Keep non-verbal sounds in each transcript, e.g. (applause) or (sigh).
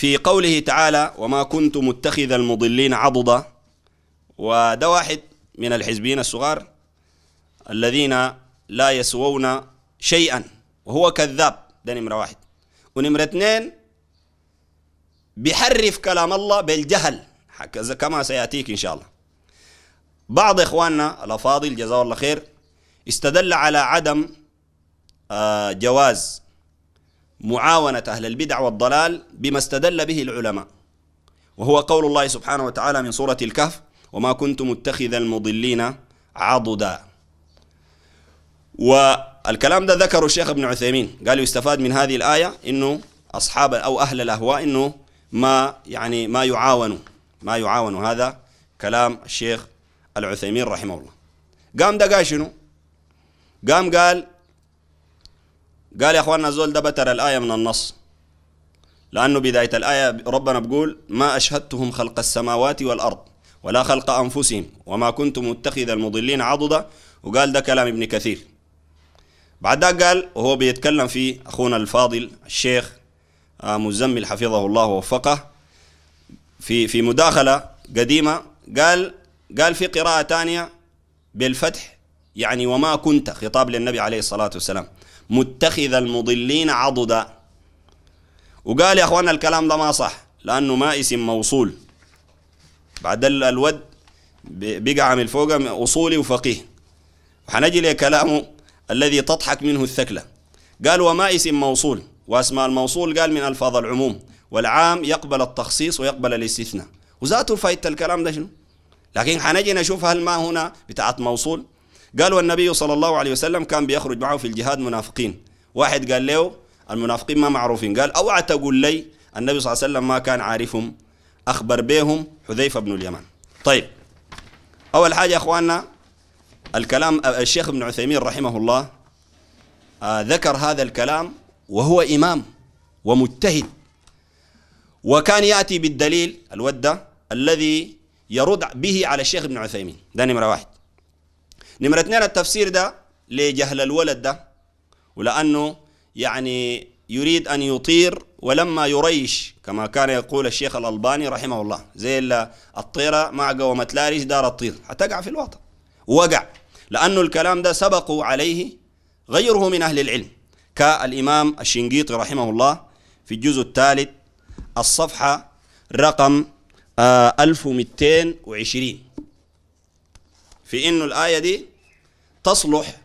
في قوله تعالى وما كنت متخذ المضلين عضدا وده واحد من الحزبين الصغار الذين لا يسوون شيئا وهو كذاب ده نمرة واحد ونمرة اثنين بيحرف كلام الله بالجهل كما سيأتيك إن شاء الله بعض إخواننا الأفاضل جزاه الله خير استدل على عدم آه، جواز معاونة أهل البدع والضلال بما استدل به العلماء وهو قول الله سبحانه وتعالى من سورة الكهف وما كنت متخذ المضلين عضدا والكلام ده ذكره الشيخ ابن عثيمين قال يستفاد من هذه الآية إنه أصحاب أو أهل الأهواء إنه ما يعني ما يعاونوا ما يعاونوا هذا كلام الشيخ العثيمين رحمه الله قام ده قال شنو قام قال قال يا اخواننا الزول ده بتر الايه من النص لانه بدايه الايه ربنا بيقول ما اشهدتهم خلق السماوات والارض ولا خلق انفسهم وما كنت متخذ المضلين عضدا وقال ده كلام ابن كثير بعد ده قال وهو بيتكلم في اخونا الفاضل الشيخ آه، مزمل حفظه الله ووفقه في في مداخله قديمه قال قال في قراءه ثانيه بالفتح يعني وما كنت خطاب للنبي عليه الصلاه والسلام متخذ المضلين عضدا وقال يا أخوانا الكلام ده ما صح لأنه ما اسم موصول بعد الود بقع من فوق أصولي وفقيه وحنجي لكلامه الذي تضحك منه الثكلة قال وما اسم موصول واسماء الموصول قال من ألفاظ العموم والعام يقبل التخصيص ويقبل الاستثناء وذاته فايدة الكلام ده شنو لكن حنجي نشوف هل ما هنا بتاعت موصول قال والنبي صلى الله عليه وسلم كان بيخرج معه في الجهاد منافقين واحد قال له المنافقين ما معروفين قال اوعى تقول لي النبي صلى الله عليه وسلم ما كان عارفهم اخبر بهم حذيفه بن اليمان طيب اول حاجه يا اخواننا الكلام الشيخ ابن عثيمين رحمه الله آه، ذكر هذا الكلام وهو امام ومجتهد وكان ياتي بالدليل الوده الذي يرد به على الشيخ ابن عثيمين ده نمره واحد نمرة اثنين التفسير ده لجهل الولد ده ولأنه يعني يريد أن يطير ولما يريش كما كان يقول الشيخ الألباني رحمه الله زي الطيرة ما قومة لاريش دار الطير حتقع في الوطن وقع لأنه الكلام ده سبقوا عليه غيره من أهل العلم كالإمام الشنقيطي رحمه الله في الجزء الثالث الصفحة رقم آه 1220 في إنه الآية دي تصلح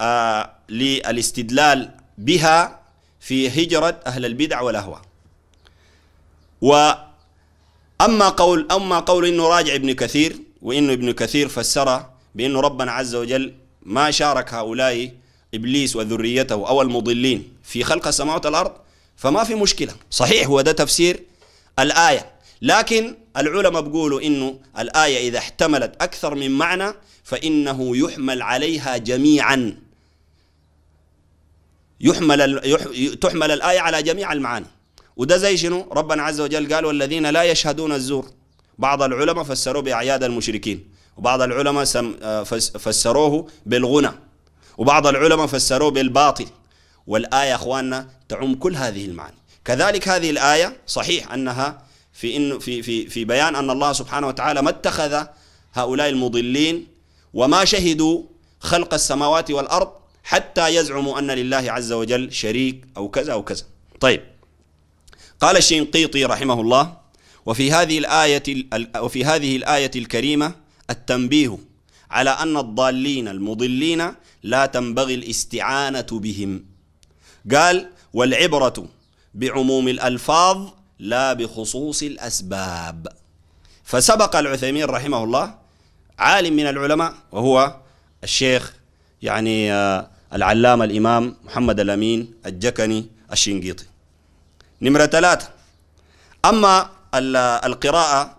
آه، للاستدلال بها في هجرة أهل البدع والأهواء وأما قول أما قول إنه راجع ابن كثير وإنه ابن كثير فسره بأنه ربنا عز وجل ما شارك هؤلاء إبليس وذريته أو المضلين في خلق السماوات والأرض فما في مشكلة صحيح هو ده تفسير الآية لكن العلماء بيقولوا إنه الآية إذا احتملت أكثر من معنى فإنه يحمل عليها جميعا يحمل تحمل الآية على جميع المعاني وده زي شنو ربنا عز وجل قال والذين لا يشهدون الزور بعض العلماء فسروه بأعياد المشركين وبعض العلماء آه، فسروه بالغنى وبعض العلماء فسروه بالباطل والآية أخواننا تعم كل هذه المعاني كذلك هذه الآية صحيح أنها في, إن في, في, في بيان أن الله سبحانه وتعالى ما اتخذ هؤلاء المضلين وما شهدوا خلق السماوات والأرض حتى يزعموا أن لله عز وجل شريك أو كذا أو كذا طيب قال الشنقيطي رحمه الله وفي هذه الآية وفي هذه الآية الكريمة التنبيه على أن الضالين المضلين لا تنبغي الاستعانة بهم قال والعبرة بعموم الألفاظ لا بخصوص الأسباب فسبق العثيمين رحمه الله عالم من العلماء وهو الشيخ يعني آه، العلامة الإمام محمد الأمين الجكني الشنقيطي نمرة ثلاثة أما القراءة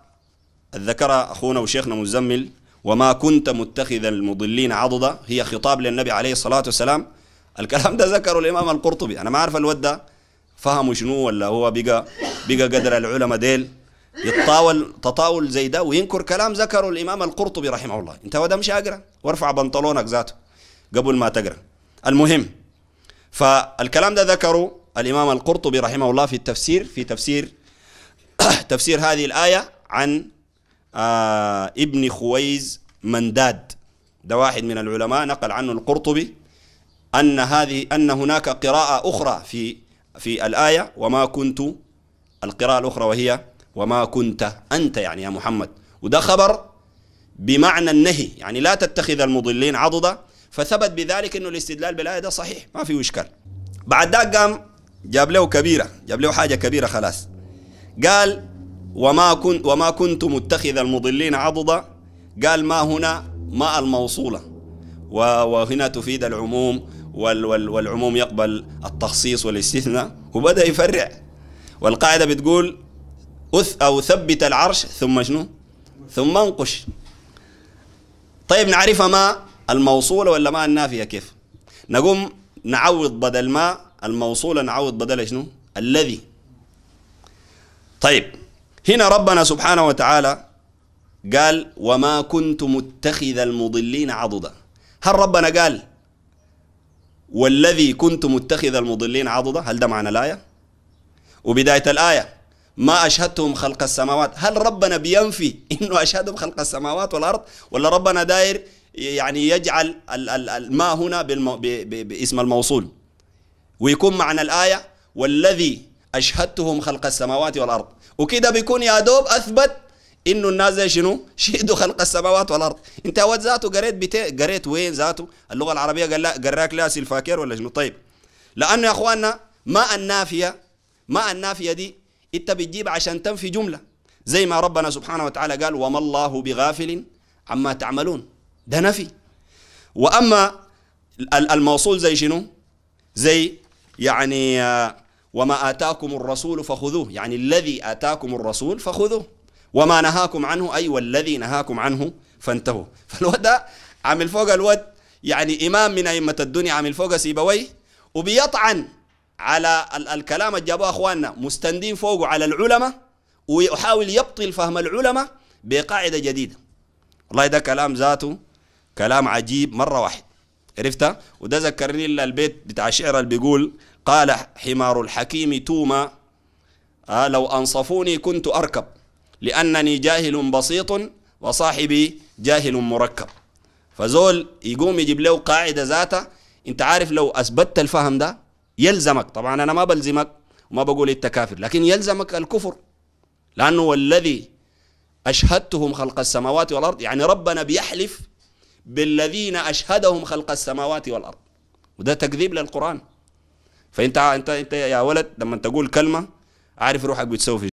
ذكر أخونا وشيخنا مزمل وما كنت متخذا المضلين عضدا هي خطاب للنبي عليه الصلاة والسلام الكلام ده ذكره الإمام القرطبي أنا ما أعرف الود ده فهموا شنو ولا هو بقى بقى قدر العلماء ديل يتطاول تطاول زي ده وينكر كلام ذكره الامام القرطبي رحمه الله انت وده مش اقرا وارفع بنطلونك ذاته قبل ما تقرا المهم فالكلام ده ذكره الامام القرطبي رحمه الله في التفسير في تفسير (coughs) تفسير هذه الايه عن آه ابن خويز منداد ده واحد من العلماء نقل عنه القرطبي أن هذه أن هناك قراءة أخرى في في الآية وما كنت القراءة الأخرى وهي وما كنت أنت يعني يا محمد وده خبر بمعنى النهي يعني لا تتخذ المضلين عضدا فثبت بذلك أنه الاستدلال بالآية ده صحيح ما في إشكال بعد ذاك قام جاب له كبيرة جاب له حاجة كبيرة خلاص قال وما كنت وما كنت متخذ المضلين عضدا قال ما هنا ما الموصولة وهنا تفيد العموم والعموم يقبل التخصيص والاستثناء وبدأ يفرع والقاعدة بتقول أث أو ثبت العرش ثم شنو ثم انقش طيب نعرفها ما الموصولة ولا ما النافية كيف نقوم نعوض بدل ما الموصولة نعوض بدل شنو الذي طيب هنا ربنا سبحانه وتعالى قال وما كنت متخذ المضلين عضدا هل ربنا قال والذي كنت متخذ المضلين عضدا هل ده معنى الآية وبداية الآية ما أشهدتهم خلق السماوات هل ربنا بينفي إنه أشهدهم خلق السماوات والأرض ولا ربنا داير يعني يجعل الماء هنا باسم الموصول ويكون معنى الآية والذي أشهدتهم خلق السماوات والأرض وكده بيكون يا دوب أثبت انه الناس شنو؟ (laughs) شهدوا خلق السماوات والارض، انت وقت ذاته قريت قريت وين ذاته؟ اللغه العربيه قال لا قراك لا سلفاكير ولا شنو؟ طيب لانه يا اخواننا ما النافيه ما النافيه دي انت بتجيب عشان تنفي جملة زي ما ربنا سبحانه وتعالى قال وما الله بغافل عما تعملون ده نفي وأما الموصول زي شنو زي يعني آه، وما آتاكم الرسول فخذوه يعني الذي آتاكم الرسول فخذوه وما نهاكم عنه أي والذي نهاكم عنه فانتهوا (laughs) فالواد ده عامل فوق الواد يعني إمام من أئمة الدنيا عامل فوق سيبويه وبيطعن على الكلام اللي جابوه اخواننا مستندين فوقه على العلماء ويحاول يبطل فهم العلماء بقاعده جديده والله ده كلام ذاته كلام عجيب مره واحد عرفتها وده ذكرني البيت بتاع الشعر اللي بيقول قال حمار الحكيم توما آه لو انصفوني كنت اركب لانني جاهل بسيط وصاحبي جاهل مركب فزول يقوم يجيب له قاعده ذاته انت عارف لو اثبتت الفهم ده يلزمك طبعا أنا ما بلزمك وما بقول أنت كافر لكن يلزمك الكفر لأنه والذي أشهدتهم خلق السماوات والأرض يعني ربنا بيحلف بالذين أشهدهم خلق السماوات والأرض وده تكذيب للقرآن فأنت أنت أنت يا ولد لما تقول كلمة عارف روحك بتسوي